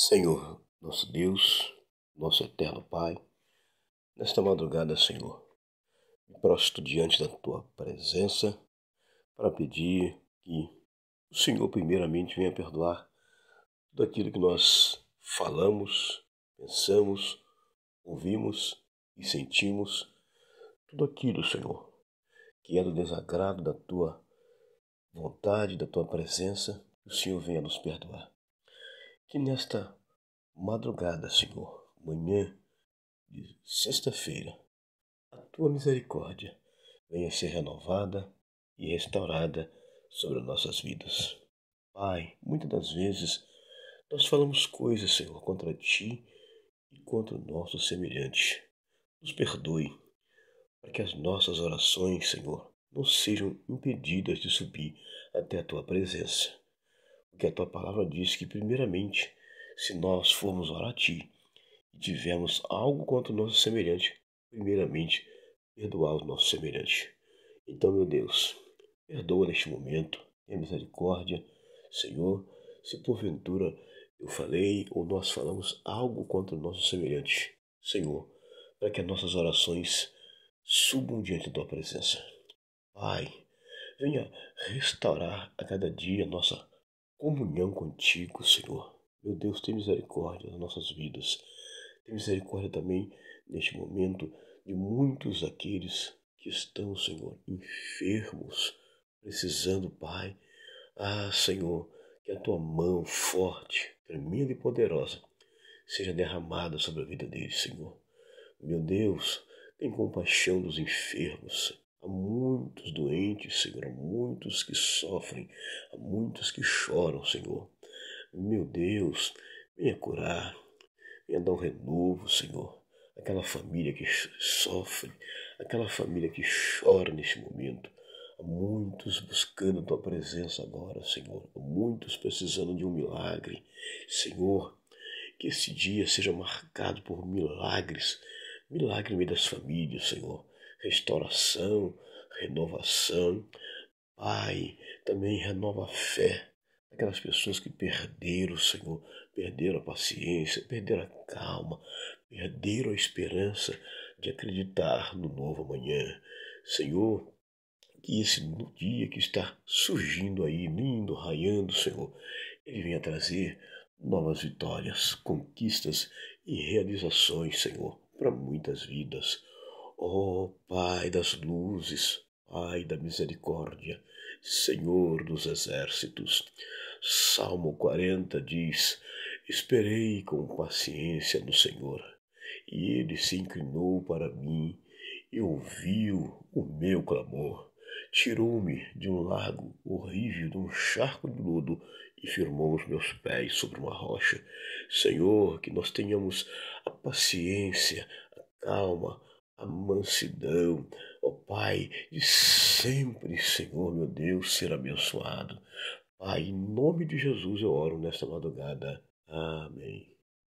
Senhor, nosso Deus, nosso eterno Pai, nesta madrugada, Senhor, me prostro diante da Tua presença para pedir que o Senhor, primeiramente, venha perdoar tudo aquilo que nós falamos, pensamos, ouvimos e sentimos, tudo aquilo, Senhor, que é do desagrado da Tua vontade, da Tua presença, que o Senhor venha nos perdoar que nesta madrugada, Senhor, manhã de sexta-feira, a tua misericórdia venha ser renovada e restaurada sobre nossas vidas. Pai, muitas das vezes nós falamos coisas, Senhor, contra ti e contra o nosso semelhante. Nos perdoe, para que as nossas orações, Senhor, não sejam impedidas de subir até a tua presença que a tua palavra diz que, primeiramente, se nós formos orar a ti e tivermos algo contra o nosso semelhante, primeiramente, perdoar o nosso semelhante. Então, meu Deus, perdoa neste momento, tenha misericórdia, Senhor, se porventura eu falei ou nós falamos algo contra o nosso semelhante, Senhor, para que as nossas orações subam diante da tua presença. Pai, venha restaurar a cada dia a nossa comunhão contigo, Senhor. Meu Deus, tem misericórdia das nossas vidas. Tem misericórdia também neste momento de muitos daqueles que estão, Senhor, enfermos, precisando, Pai. Ah, Senhor, que a tua mão forte, tremenda e poderosa seja derramada sobre a vida deles, Senhor. Meu Deus, tem compaixão dos enfermos, muitos doentes, Senhor, há muitos que sofrem, há muitos que choram, Senhor. Meu Deus, venha curar, venha dar um renovo, Senhor. Aquela família que sofre, aquela família que chora neste momento. Há muitos buscando a tua presença agora, Senhor. Há muitos precisando de um milagre. Senhor, que esse dia seja marcado por milagres milagre no meio das famílias, Senhor restauração, renovação. Pai, também renova a fé daquelas pessoas que perderam, Senhor, perderam a paciência, perderam a calma, perderam a esperança de acreditar no novo amanhã. Senhor, que esse dia que está surgindo aí, lindo, raiando, Senhor, ele venha trazer novas vitórias, conquistas e realizações, Senhor, para muitas vidas. Ó oh, Pai das luzes, Pai da misericórdia, Senhor dos exércitos. Salmo 40 diz: Esperei com paciência no Senhor, e ele se inclinou para mim e ouviu o meu clamor. Tirou-me de um lago horrível, de um charco de lodo, e firmou os meus pés sobre uma rocha. Senhor, que nós tenhamos a paciência, a calma, a mansidão. Ó Pai, de sempre, Senhor meu Deus, ser abençoado. Pai, em nome de Jesus eu oro nesta madrugada. Amém.